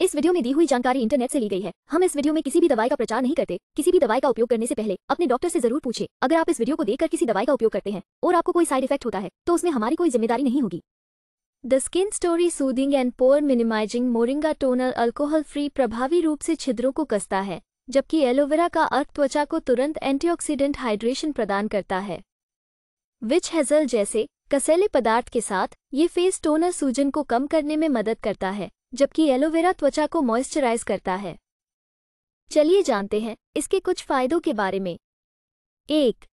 इस वीडियो में दी हुई जानकारी इंटरनेट से ली गई है हम इस वीडियो में किसी भी दवाई का प्रचार नहीं करते किसी भी दवाई का उपयोग करने से पहले अपने डॉक्टर से जरूर पूछे अगर आप इस वीडियो को देखकर किसी दवाई का उपयोग करते हैं और आपको कोई साइड इफेक्ट होता है तो उसमें हमारी कोई जिम्मेदारी नहीं होगी the Skin Story soothing and pore minimising moringa toner alcohol free प्रभावी रूप से छिद्रों को कसता है जबकि एलोवेरा का अर्क त्वचा को तुरंत एंटीऑक्सीडेंट हाइड्रेशन प्रदान करता है विच हेजल जैसे कसेले पदार्थ के साथ ये फेस टोनर सूजन को कम करने में मदद करता है जबकि एलोवेरा त्वचा को मॉइस्चराइज करता है चलिए जानते हैं इसके कुछ फायदों के बारे में एक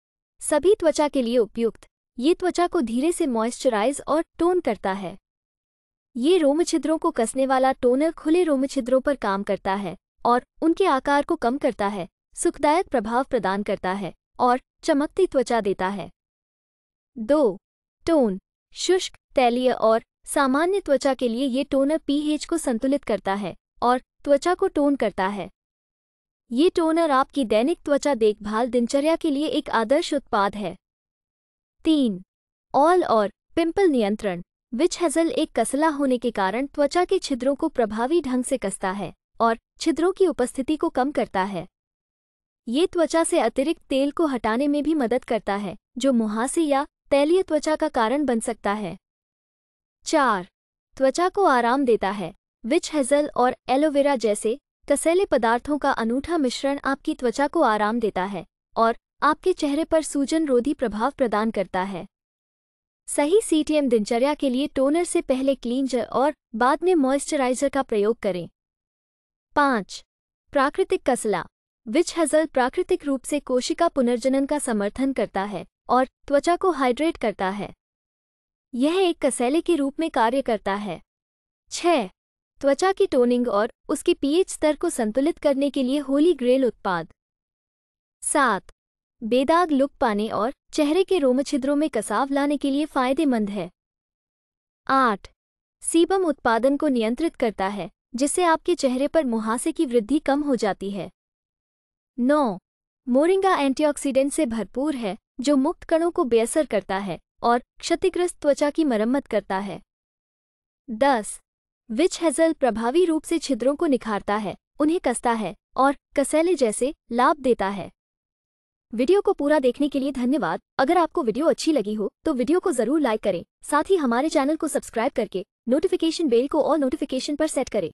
सभी त्वचा के लिए उपयुक्त ये त्वचा को धीरे से मॉइस्चराइज और टोन करता है ये रोमछिद्रों को कसने वाला टोनर खुले रोमछिद्रों पर काम करता है और उनके आकार को कम करता है सुखदायक प्रभाव प्रदान करता है और चमकती त्वचा देता है दो टोन शुष्क तैलीय और सामान्य त्वचा के लिए ये टोनर पीएच को संतुलित करता है और त्वचा को टोन करता है ये टोनर आपकी दैनिक त्वचा देखभाल दिनचर्या के लिए एक आदर्श उत्पाद है तीन ऑल और पिंपल नियंत्रण विच हेजल एक कसला होने के कारण त्वचा के छिद्रों को प्रभावी ढंग से कसता है और छिद्रों की उपस्थिति को कम करता है ये त्वचा से अतिरिक्त तेल को हटाने में भी मदद करता है जो मुहासे या तैलीय त्वचा का कारण बन सकता है चार त्वचा को आराम देता है विच हेजल और एलोवेरा जैसे कसैले पदार्थों का अनूठा मिश्रण आपकी त्वचा को आराम देता है और आपके चेहरे पर सूजन रोधी प्रभाव प्रदान करता है सही सीटीएम दिनचर्या के लिए टोनर से पहले क्लींजर और बाद में मॉइस्चराइजर का प्रयोग करें पाँच प्राकृतिक कसला विच हेजल प्राकृतिक रूप से कोशिका पुनर्जनन का समर्थन करता है और त्वचा को हाइड्रेट करता है यह एक कसैले के रूप में कार्य करता है छह त्वचा की टोनिंग और उसके पीएच स्तर को संतुलित करने के लिए होली ग्रेल उत्पाद सात बेदाग लुक पाने और चेहरे के रोमछिद्रों में कसाव लाने के लिए फायदेमंद है आठ सीबम उत्पादन को नियंत्रित करता है जिससे आपके चेहरे पर मुहासे की वृद्धि कम हो जाती है नौ मोरिंगा एंटीऑक्सीडेंट से भरपूर है जो मुक्त कणों को बेअसर करता है और क्षतिग्रस्त त्वचा की मरम्मत करता है दस विच हेजल प्रभावी रूप से छिद्रों को निखारता है उन्हें कसता है और कसैले जैसे लाभ देता है वीडियो को पूरा देखने के लिए धन्यवाद अगर आपको वीडियो अच्छी लगी हो तो वीडियो को जरूर लाइक करें साथ ही हमारे चैनल को सब्सक्राइब करके नोटिफिकेशन बेल को और नोटिफिकेशन पर सेट करें